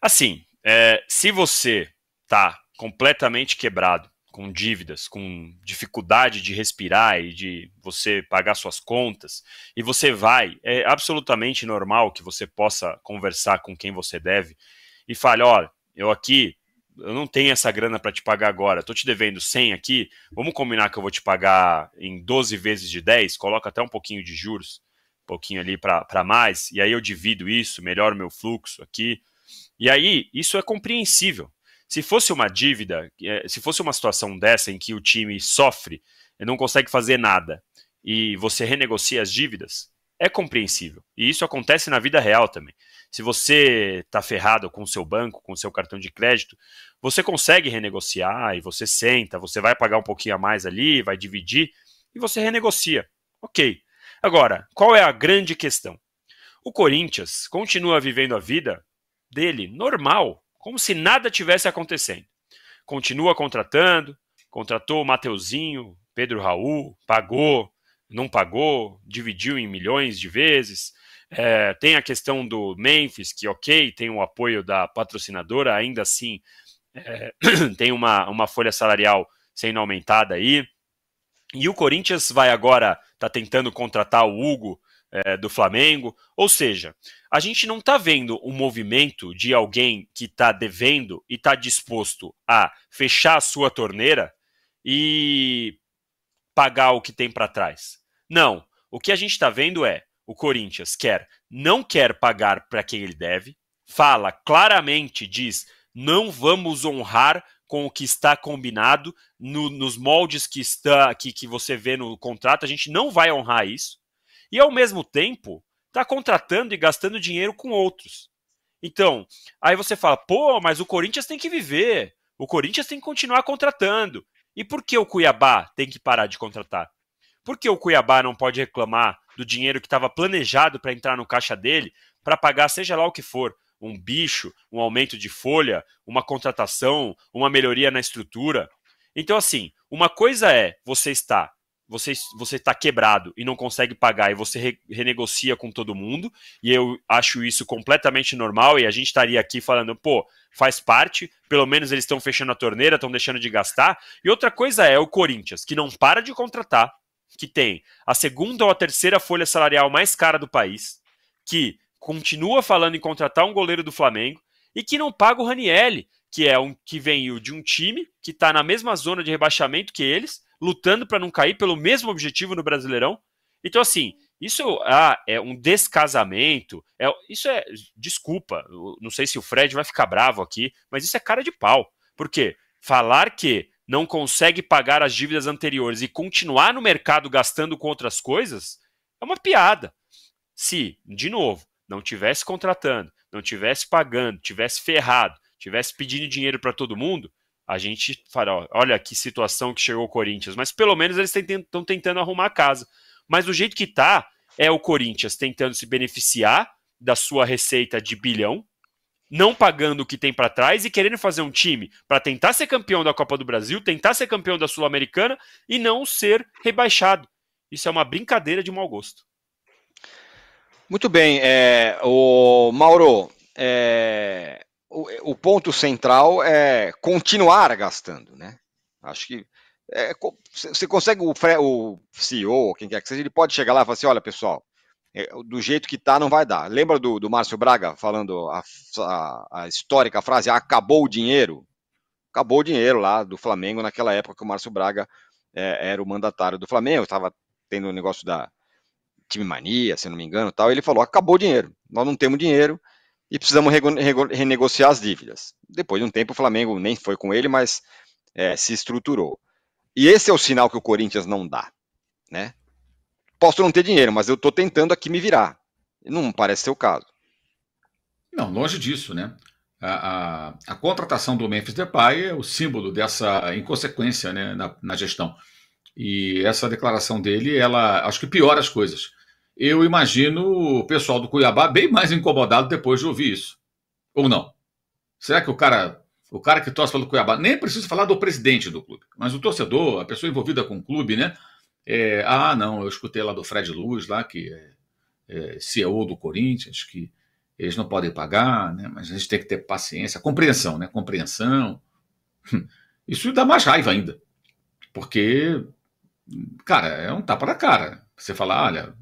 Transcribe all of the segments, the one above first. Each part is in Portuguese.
Assim, é, se você está completamente quebrado, com dívidas, com dificuldade de respirar e de você pagar suas contas, e você vai, é absolutamente normal que você possa conversar com quem você deve e fale: olha, eu aqui, eu não tenho essa grana para te pagar agora, estou te devendo 100 aqui, vamos combinar que eu vou te pagar em 12 vezes de 10, coloca até um pouquinho de juros, um pouquinho ali para mais, e aí eu divido isso, melhoro meu fluxo aqui. E aí, isso é compreensível. Se fosse uma dívida, é, se fosse uma situação dessa em que o time sofre e não consegue fazer nada e você renegocia as dívidas, é compreensível. E isso acontece na vida real também. Se você está ferrado com o seu banco, com o seu cartão de crédito, você consegue renegociar e você senta, você vai pagar um pouquinho a mais ali, vai dividir e você renegocia. Ok. Agora, qual é a grande questão? O Corinthians continua vivendo a vida dele, normal, como se nada tivesse acontecendo. Continua contratando, contratou o Mateuzinho, Pedro Raul, pagou, não pagou, dividiu em milhões de vezes. É, tem a questão do Memphis, que ok, tem o apoio da patrocinadora, ainda assim é, tem uma, uma folha salarial sendo aumentada aí. E o Corinthians vai agora, está tentando contratar o Hugo é, do Flamengo. Ou seja, a gente não está vendo um movimento de alguém que está devendo e está disposto a fechar a sua torneira e pagar o que tem para trás. Não. O que a gente está vendo é o Corinthians quer, não quer pagar para quem ele deve, fala claramente, diz, não vamos honrar com o que está combinado no, nos moldes que está que, que você vê no contrato, a gente não vai honrar isso e, ao mesmo tempo, está contratando e gastando dinheiro com outros. Então, aí você fala, pô, mas o Corinthians tem que viver, o Corinthians tem que continuar contratando. E por que o Cuiabá tem que parar de contratar? Por que o Cuiabá não pode reclamar do dinheiro que estava planejado para entrar no caixa dele para pagar, seja lá o que for, um bicho, um aumento de folha, uma contratação, uma melhoria na estrutura? Então, assim, uma coisa é você estar você você está quebrado e não consegue pagar e você re, renegocia com todo mundo e eu acho isso completamente normal e a gente estaria aqui falando pô faz parte pelo menos eles estão fechando a torneira estão deixando de gastar e outra coisa é o Corinthians que não para de contratar que tem a segunda ou a terceira folha salarial mais cara do país que continua falando em contratar um goleiro do Flamengo e que não paga o Ranielli que é um que veio de um time que está na mesma zona de rebaixamento que eles lutando para não cair pelo mesmo objetivo no Brasileirão. Então, assim, isso ah, é um descasamento. É, isso é. Desculpa, não sei se o Fred vai ficar bravo aqui, mas isso é cara de pau. Porque falar que não consegue pagar as dívidas anteriores e continuar no mercado gastando com outras coisas é uma piada. Se, de novo, não tivesse contratando, não tivesse pagando, tivesse ferrado, tivesse pedindo dinheiro para todo mundo, a gente fala, olha que situação que chegou o Corinthians, mas pelo menos eles estão tentando arrumar a casa. Mas do jeito que tá, é o Corinthians tentando se beneficiar da sua receita de bilhão, não pagando o que tem para trás e querendo fazer um time para tentar ser campeão da Copa do Brasil, tentar ser campeão da Sul-Americana e não ser rebaixado. Isso é uma brincadeira de mau gosto. Muito bem, é, o Mauro, é, é, o, ponto central é continuar gastando, né? Acho que é, você consegue o, o CEO, quem quer que seja, ele pode chegar lá e falar assim, olha pessoal, é, do jeito que tá não vai dar. Lembra do, do Márcio Braga falando a, a, a histórica frase ah, acabou o dinheiro? Acabou o dinheiro lá do Flamengo naquela época que o Márcio Braga é, era o mandatário do Flamengo, estava tendo o um negócio da time mania, se não me engano, tal. Ele falou acabou o dinheiro, nós não temos dinheiro e precisamos renegociar as dívidas. Depois de um tempo, o Flamengo nem foi com ele, mas é, se estruturou. E esse é o sinal que o Corinthians não dá. Né? Posso não ter dinheiro, mas eu estou tentando aqui me virar. Não parece ser o caso. Não, longe disso, né? A, a, a contratação do Memphis Depay é o símbolo dessa inconsequência né, na, na gestão. E essa declaração dele, ela acho que piora as coisas eu imagino o pessoal do Cuiabá bem mais incomodado depois de ouvir isso. Ou não? Será que o cara, o cara que torce pelo Cuiabá, nem precisa falar do presidente do clube, mas o torcedor, a pessoa envolvida com o clube, né? É, ah, não, eu escutei lá do Fred Luz, lá que é, é CEO do Corinthians, que eles não podem pagar, né? Mas a gente tem que ter paciência, compreensão, né? Compreensão. Hum. Isso dá mais raiva ainda. Porque, cara, é um tapa na cara. Você falar, olha,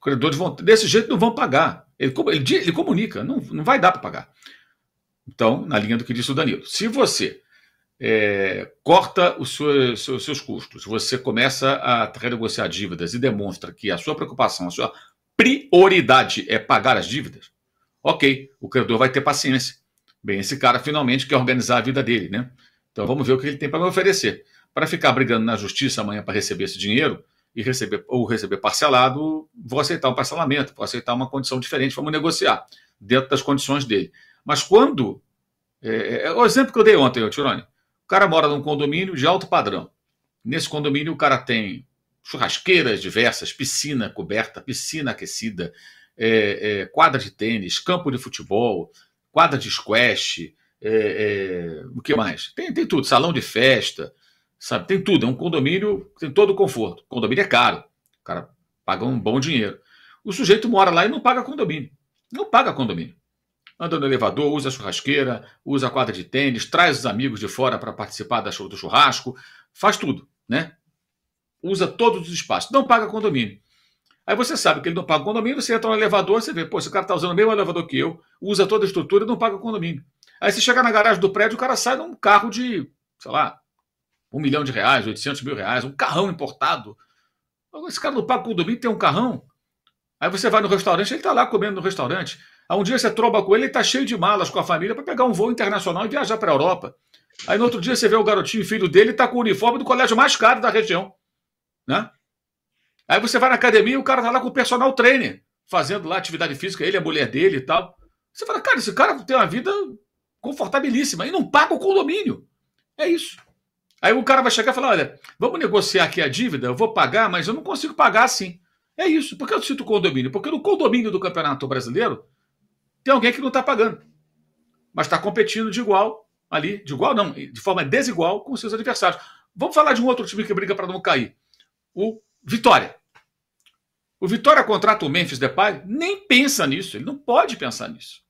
credores vão. Desse jeito não vão pagar. Ele, ele, ele comunica, não, não vai dar para pagar. Então, na linha do que disse o Danilo, se você é, corta os seus, seus, seus, custos, você começa a renegociar dívidas e demonstra que a sua preocupação, a sua prioridade é pagar as dívidas, ok, o credor vai ter paciência. Bem, esse cara finalmente quer organizar a vida dele, né? Então vamos ver o que ele tem para me oferecer. Para ficar brigando na justiça amanhã para receber esse dinheiro, e receber ou receber parcelado, vou aceitar um parcelamento, vou aceitar uma condição diferente, vamos negociar dentro das condições dele. Mas quando. É, é, é o exemplo que eu dei ontem, Tirone. O cara mora num condomínio de alto padrão. Nesse condomínio, o cara tem churrasqueiras diversas, piscina coberta, piscina aquecida, é, é, quadra de tênis, campo de futebol, quadra de squash, é, é o que mais? Tem, tem tudo, salão de festa, Sabe, tem tudo, é um condomínio, tem todo o conforto. Condomínio é caro, o cara paga um bom dinheiro. O sujeito mora lá e não paga condomínio. Não paga condomínio. Anda no elevador, usa a churrasqueira, usa a quadra de tênis, traz os amigos de fora para participar da show do churrasco, faz tudo, né? Usa todos os espaços, não paga condomínio. Aí você sabe que ele não paga condomínio, você entra no elevador, você vê, pô, esse cara está usando o mesmo elevador que eu, usa toda a estrutura e não paga condomínio. Aí você chega na garagem do prédio, o cara sai num carro de, sei lá, um milhão de reais, 800 mil reais, um carrão importado. Esse cara não paga condomínio, tem um carrão. Aí você vai no restaurante, ele está lá comendo no restaurante. Aí um dia você tromba com ele, ele está cheio de malas com a família para pegar um voo internacional e viajar para a Europa. Aí no outro dia você vê o garotinho, filho dele, está com o uniforme do colégio mais caro da região. Né? Aí você vai na academia e o cara está lá com o personal trainer, fazendo lá atividade física, ele, a mulher dele e tal. Você fala, cara, esse cara tem uma vida confortabilíssima e não paga o condomínio. É isso. Aí o cara vai chegar e falar: olha, vamos negociar aqui a dívida, eu vou pagar, mas eu não consigo pagar assim. É isso. Por que eu cito condomínio? Porque no condomínio do Campeonato Brasileiro tem alguém que não está pagando, mas está competindo de igual ali, de igual não, de forma desigual com seus adversários. Vamos falar de um outro time que briga para não cair: o Vitória. O Vitória contrata o Memphis Depay, nem pensa nisso, ele não pode pensar nisso.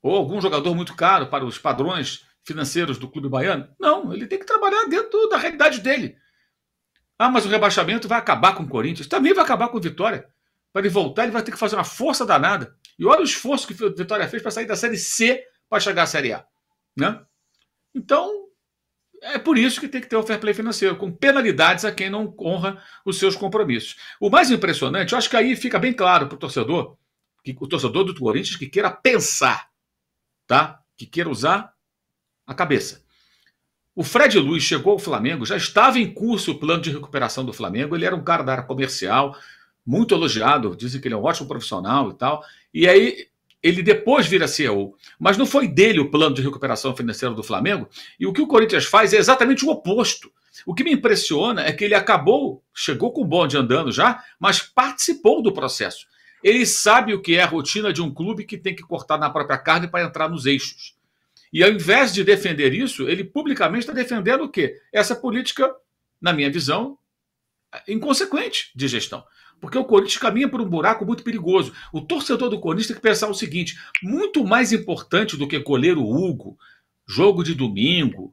Ou algum jogador muito caro para os padrões financeiros do clube baiano? Não, ele tem que trabalhar dentro da realidade dele. Ah, mas o rebaixamento vai acabar com o Corinthians. Também vai acabar com o Vitória. Para ele voltar, ele vai ter que fazer uma força danada. E olha o esforço que o Vitória fez para sair da Série C para chegar à Série A. Né? Então, é por isso que tem que ter o fair play financeiro, com penalidades a quem não honra os seus compromissos. O mais impressionante, eu acho que aí fica bem claro para o torcedor, que, o torcedor do Corinthians que queira pensar, tá? que queira usar a cabeça. O Fred Luiz chegou ao Flamengo, já estava em curso o plano de recuperação do Flamengo, ele era um cara da área comercial, muito elogiado, dizem que ele é um ótimo profissional e tal. E aí ele depois vira CEO, mas não foi dele o plano de recuperação financeira do Flamengo, e o que o Corinthians faz é exatamente o oposto. O que me impressiona é que ele acabou, chegou com o bonde andando já, mas participou do processo. Ele sabe o que é a rotina de um clube que tem que cortar na própria carne para entrar nos eixos. E ao invés de defender isso, ele publicamente está defendendo o quê? Essa política, na minha visão, inconsequente de gestão. Porque o Corinthians caminha por um buraco muito perigoso. O torcedor do Corinthians tem que pensar o seguinte: muito mais importante do que colher o Hugo, jogo de domingo,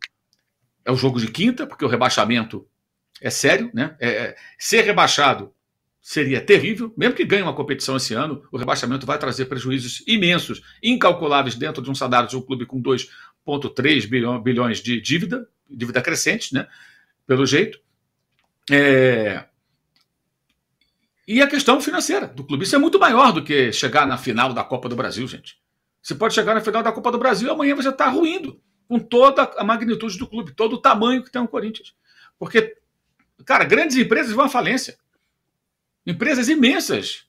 é o jogo de quinta, porque o rebaixamento é sério, né? É, é ser rebaixado seria terrível, mesmo que ganhe uma competição esse ano, o rebaixamento vai trazer prejuízos imensos, incalculáveis dentro de um salário de um clube com 2,3 bilhões de dívida, dívida crescente, né? Pelo jeito. É... E a questão financeira do clube. Isso é muito maior do que chegar na final da Copa do Brasil, gente. Você pode chegar na final da Copa do Brasil e amanhã você está ruindo com toda a magnitude do clube, todo o tamanho que tem o Corinthians. Porque, cara, grandes empresas vão à falência. Empresas imensas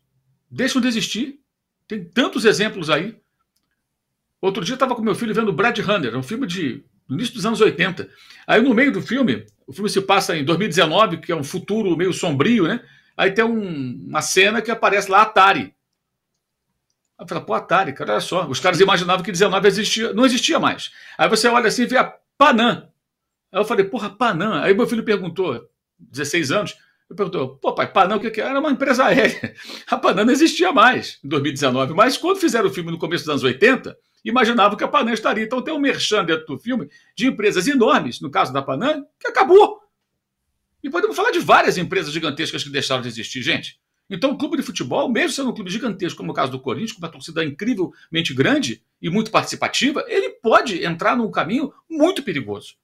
deixam de existir. Tem tantos exemplos aí. Outro dia estava com meu filho vendo Brad Hunter, um filme de início dos anos 80. Aí no meio do filme, o filme se passa em 2019, que é um futuro meio sombrio, né? Aí tem um, uma cena que aparece lá Atari. Aí fala, pô, Atari, cara, olha só. Os caras imaginavam que 19 existia, não existia mais. Aí você olha assim e vê a Panam. Aí eu falei, porra, Panam. Aí meu filho perguntou, 16 anos, eu perguntou, pô, pai, Panam, o que, que era? É? Era uma empresa aérea. A Panam não existia mais em 2019. Mas quando fizeram o filme no começo dos anos 80, imaginavam que a Panam estaria. Então tem um merchan dentro do filme de empresas enormes, no caso da Panam, que acabou. E podemos falar de várias empresas gigantescas que deixaram de existir, gente. Então, o clube de futebol, mesmo sendo um clube gigantesco, como o caso do Corinthians, com uma torcida incrivelmente grande e muito participativa, ele pode entrar num caminho muito perigoso.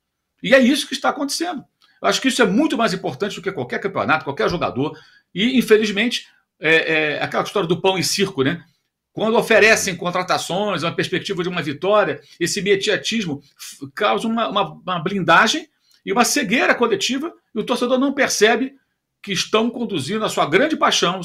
E é isso que está acontecendo. Eu acho que isso é muito mais importante do que qualquer campeonato, qualquer jogador. E, infelizmente, é, é aquela história do pão e circo, né? Quando oferecem contratações, uma perspectiva de uma vitória, esse mediatismo causa uma, uma, uma blindagem e uma cegueira coletiva, e o torcedor não percebe que estão conduzindo a sua grande paixão,